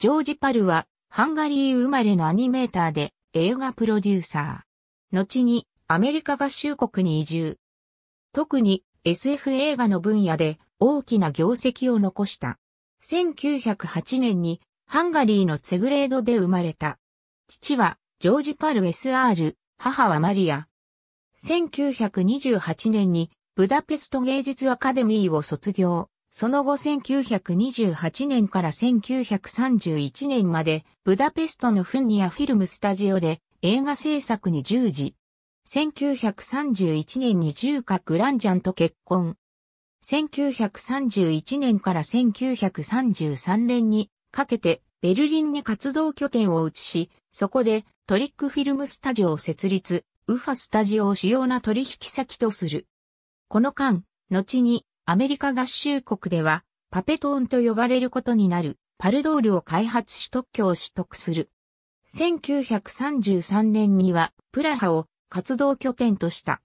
ジョージ・パルは、ハンガリー生まれのアニメーターで映画プロデューサー。後にアメリカ合衆国に移住。特に SF 映画の分野で大きな業績を残した。1908年にハンガリーのツェグレードで生まれた。父はジョージ・パル SR、母はマリア。1928年にブダペスト芸術アカデミーを卒業。その後1928年から1931年まで、ブダペストのフンニアフィルムスタジオで映画制作に従事。1931年に中華グランジャンと結婚。1931年から1933年にかけてベルリンに活動拠点を移し、そこでトリックフィルムスタジオを設立、ウファスタジオを主要な取引先とする。この間、後にアメリカ合衆国では、パペトーンと呼ばれることになる、パルドールを開発し特許を取得する。1933年には、プラハを活動拠点とした。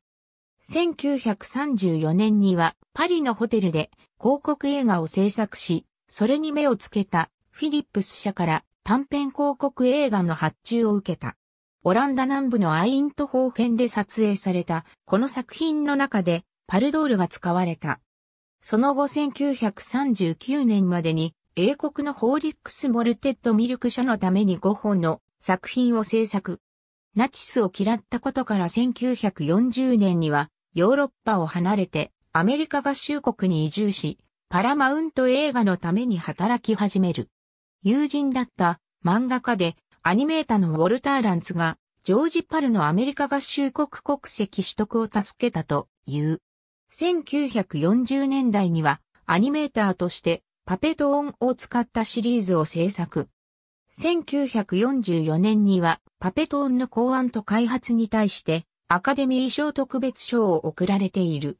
1934年には、パリのホテルで広告映画を制作し、それに目をつけたフィリップス社から短編広告映画の発注を受けた。オランダ南部のアイントホーフェンで撮影されたこの作品の中でパルドールが使われた。その後1939年までに英国のホーリックス・モルテッド・ミルク社のために5本の作品を制作。ナチスを嫌ったことから1940年にはヨーロッパを離れてアメリカ合衆国に移住し、パラマウント映画のために働き始める。友人だった漫画家でアニメーターのウォルター・ランツがジョージ・パルのアメリカ合衆国国籍取得を助けたという。1940年代にはアニメーターとしてパペトーンを使ったシリーズを制作。1944年にはパペトーンの考案と開発に対してアカデミー賞特別賞を贈られている。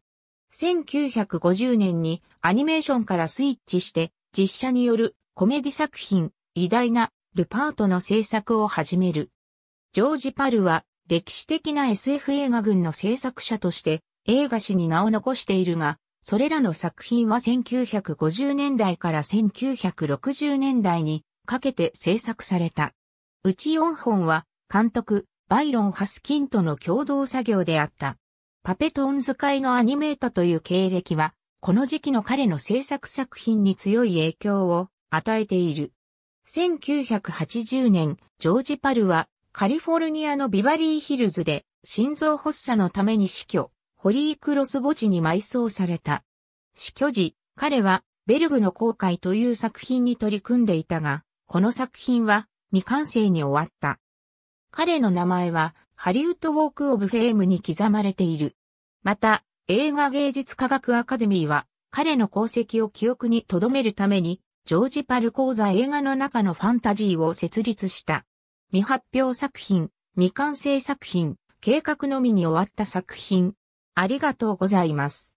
1950年にアニメーションからスイッチして実写によるコメディ作品偉大なルパートの制作を始める。ジョージ・パルは歴史的な SF 映画群の制作者として映画史に名を残しているが、それらの作品は1950年代から1960年代にかけて制作された。うち4本は監督、バイロン・ハスキンとの共同作業であった。パペトーン使いのアニメータという経歴は、この時期の彼の制作作品に強い影響を与えている。1980年、ジョージ・パルはカリフォルニアのビバリーヒルズで心臓発作のために死去。ホリークロス墓地に埋葬された。死去時、彼は、ベルグの航海という作品に取り組んでいたが、この作品は未完成に終わった。彼の名前は、ハリウッドウォーク・オブ・フェームに刻まれている。また、映画芸術科学アカデミーは、彼の功績を記憶に留めるために、ジョージ・パル講座映画の中のファンタジーを設立した。未発表作品、未完成作品、計画のみに終わった作品、ありがとうございます。